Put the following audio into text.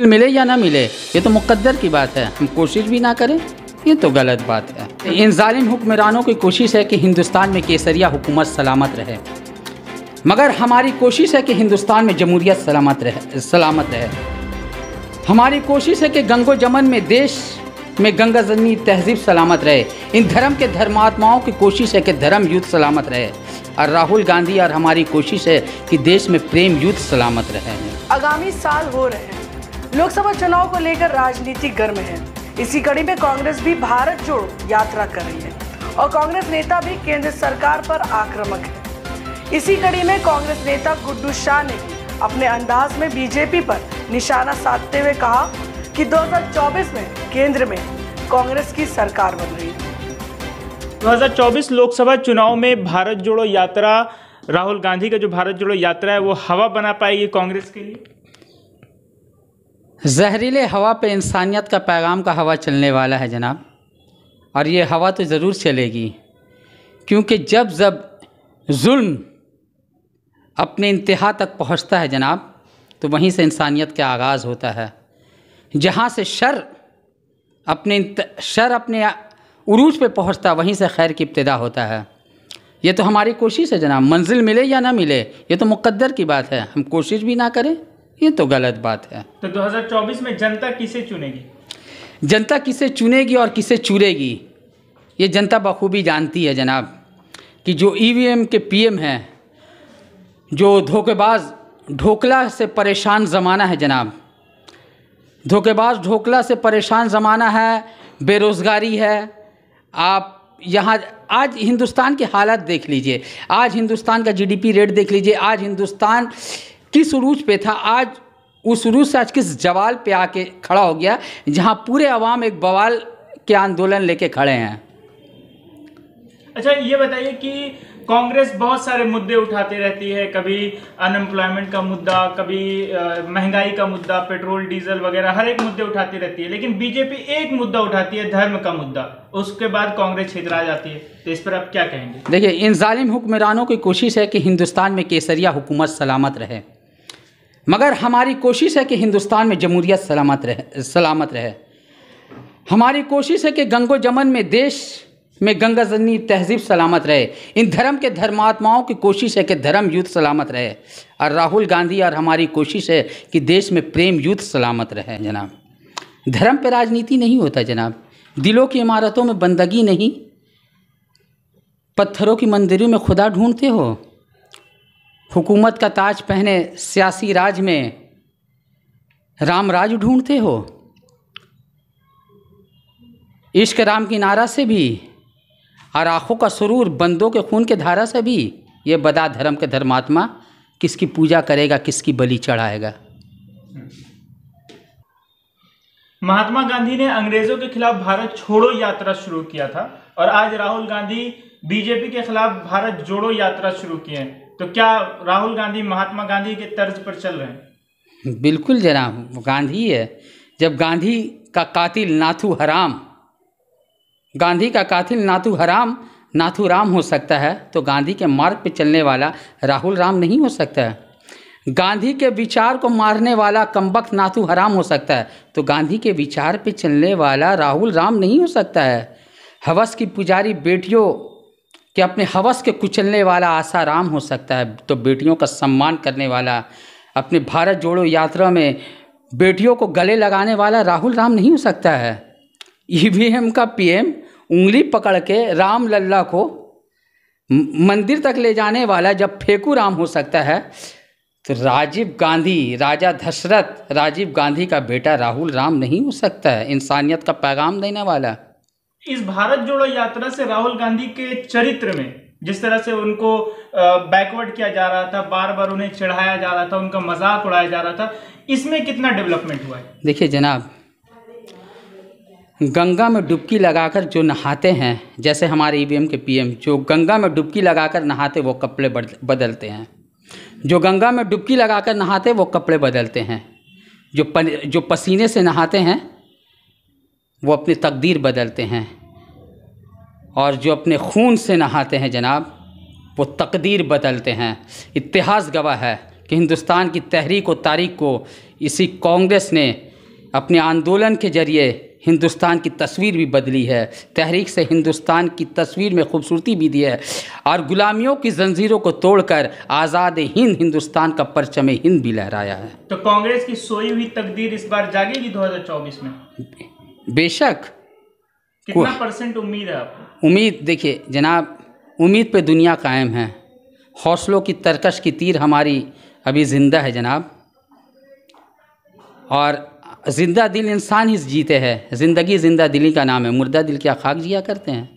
मिले या ना मिले ये तो मुकद्दर की बात है हम कोशिश भी ना करें ये तो गलत बात है इन जालिम हुक्मरानों की कोशिश है कि हिंदुस्तान में केसरिया हुकूमत सलामत रहे मगर हमारी कोशिश है कि हिंदुस्तान में जमहूरियत सलामत रहे सलामत रहे हमारी कोशिश है कि गंगो जमन में देश में गंगा जमी तहजीब सलामत रहे इन धर्म के धर्मात्माओं की कोशिश है कि धर्म युद्ध सलामत रहे और राहुल गांधी और हमारी कोशिश है कि देश में प्रेम युद्ध सलामत रहे आगामी साल हो रहे हैं लोकसभा चुनाव को लेकर राजनीति गर्म है इसी कड़ी में कांग्रेस भी भारत जोड़ो यात्रा कर रही है और कांग्रेस नेता भी केंद्र सरकार पर आक्रामक है इसी कड़ी में कांग्रेस नेता गुड्डू शाह ने अपने अंदाज में बीजेपी पर निशाना साधते हुए कहा कि 2024 में केंद्र में कांग्रेस की सरकार बन रही है 2024 लोकसभा चुनाव में भारत जोड़ो यात्रा राहुल गांधी का जो भारत जोड़ो यात्रा है वो हवा बना पाएगी कांग्रेस के लिए जहरीले हवा पे इंसानियत का पैगाम का हवा चलने वाला है जनाब और ये हवा तो ज़रूर चलेगी क्योंकि जब जब जुल्म अपने इंतहा तक पहुंचता है जनाब तो वहीं से इंसानियत का आगाज़ होता है जहाँ से शर अपने शर अपने उरूज पे पहुंचता है वहीं से खैर की इब्तदा होता है ये तो हमारी कोशिश है जनाब मंजिल मिले या ना मिले ये तो मुकद्दर की बात है हम कोशिश भी ना करें ये तो गलत बात है तो 2024 में जनता किसे चुनेगी जनता किसे चुनेगी और किसे चूरेगी ये जनता बखूबी जानती है जनाब कि जो ई e के पीएम हैं जो धोखेबाज ढोकला से परेशान ज़माना है जनाब धोखेबाज ढोकला से परेशान ज़माना है बेरोज़गारी है आप यहाँ आज हिंदुस्तान की हालत देख लीजिए आज हिंदुस्तान का जीडीपी रेट देख लीजिए आज हिंदुस्तान किस रूज पे था आज उस रूज से आज किस जवाल पे आके खड़ा हो गया जहाँ पूरे अवाम एक बवाल के आंदोलन लेके खड़े हैं अच्छा ये बताइए कि कांग्रेस बहुत सारे मुद्दे उठाती रहती है कभी अनएम्प्लॉयमेंट का मुद्दा कभी महंगाई का मुद्दा पेट्रोल डीजल वगैरह हर एक मुद्दे उठाती रहती है लेकिन बीजेपी एक मुद्दा उठाती है धर्म का मुद्दा उसके बाद कांग्रेस छिदरा जाती है तो इस पर आप क्या कहेंगे देखिए इन जालिम हुक्मरानों की कोशिश है कि हिंदुस्तान में केसरिया हुकूमत सलामत रहे मगर हमारी कोशिश है कि हिंदुस्तान में जमहूरियत सलामत रहे सलामत रहे हमारी कोशिश है कि गंगो जमन में देश में गंगा जनी तहजीब सलामत रहे इन धर्म के धर्मात्माओं की कोशिश है कि धर्म युद्ध सलामत रहे और राहुल गांधी और हमारी कोशिश है कि देश में प्रेम युद्ध सलामत रहे जनाब धर्म पर राजनीति नहीं होता जनाब दिलों की इमारतों में बंदगी नहीं पत्थरों की मंदिरों में खुदा ढूंढते हो हुकूमत का ताज पहने सियासी राज में राम राज ढूंढते हो इश्क राम की नारा से भी और आँखों का सुरूर बंदों के खून के धारा से भी ये बदा धर्म के धर्मात्मा किसकी पूजा करेगा किसकी बलि चढ़ाएगा महात्मा गांधी ने अंग्रेजों के खिलाफ भारत छोड़ो यात्रा शुरू किया था और आज राहुल गांधी बीजेपी के खिलाफ भारत जोड़ो यात्रा शुरू किए हैं तो क्या राहुल गांधी महात्मा गांधी के तर्ज पर चल रहे हैं बिल्कुल जनाब गांधी है जब गांधी का कातिल नाथू हराम गांधी का कातिल नाथू हराम नाथू राम हो सकता है तो गांधी के मार्ग पर चलने वाला राहुल राम नहीं हो सकता है गांधी के विचार को मारने वाला कम्बक नाथू हराम हो सकता है तो गांधी के विचार पर चलने वाला राहुल राम नहीं हो सकता है हवस की पुजारी बेटियों कि अपने हवस के कुचलने वाला आसाराम हो सकता है तो बेटियों का सम्मान करने वाला अपने भारत जोड़ो यात्रा में बेटियों को गले लगाने वाला राहुल राम नहीं हो सकता है ईवीएम e का पीएम उंगली पकड़ के राम लल्ला को मंदिर तक ले जाने वाला जब फेकू राम हो सकता है तो राजीव गांधी राजा दशरथ राजीव गांधी का बेटा राहुल राम नहीं हो सकता है इंसानियत का पैगाम देने वाला इस भारत जोड़ो यात्रा से राहुल गांधी के चरित्र में जिस तरह से उनको बैकवर्ड किया जा रहा था बार बार उन्हें चढ़ाया जा रहा था उनका मजाक उड़ाया जा रहा था इसमें कितना डेवलपमेंट हुआ है देखिए जनाब गंगा में डुबकी लगाकर जो नहाते हैं जैसे हमारे ई e के पीएम जो गंगा में डुबकी लगाकर नहाते वो कपड़े बदलते हैं जो गंगा में डुबकी लगाकर नहाते वो कपड़े बदलते हैं जो पन, जो पसीने से नहाते हैं वो अपनी तकदीर बदलते हैं और जो अपने खून से नहाते हैं जनाब वो तकदीर बदलते हैं इतिहास गवाह है कि हिंदुस्तान की तहरीक और तारीख को इसी कांग्रेस ने अपने आंदोलन के जरिए हिंदुस्तान की तस्वीर भी बदली है तहरीक से हिंदुस्तान की तस्वीर में खूबसूरती भी दी है और गुलामियों की जंजीरों को तोड़कर आज़ाद हिंद हिंदुस्तान का परचम हिंद भी लहराया है तो कांग्रेस की सोई हुई तकदीर इस बार जागेगी 2024 में बेशक कितना परसेंट उम्मीद है आपको उम्मीद देखिए जनाब उम्मीद पे दुनिया कायम है हौसलों की तरकश की तीर हमारी अभी ज़िंदा है जनाब और ज़िंदा दिल इंसान ही जीते हैं ज़िंदगी ज़िंदा दिली का नाम है मुर्दा दिल क्या खाक जिया करते हैं